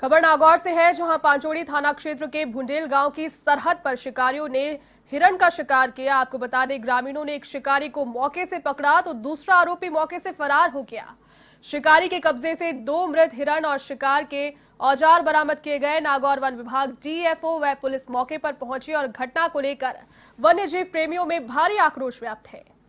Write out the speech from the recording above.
खबर नागौर से है जहां पांचोड़ी थाना क्षेत्र के भुंडेल गांव की सरहद पर शिकारियों ने हिरण का शिकार किया आपको बता दें ग्रामीणों ने एक शिकारी को मौके से पकड़ा तो दूसरा आरोपी मौके से फरार हो गया शिकारी के कब्जे से दो मृत हिरण और शिकार के औजार बरामद किए गए नागौर वन विभाग डीएफओ व पुलिस मौके पर पहुंची और घटना को लेकर वन्य जीव प्रेमियों में भारी आक्रोश व्याप्त है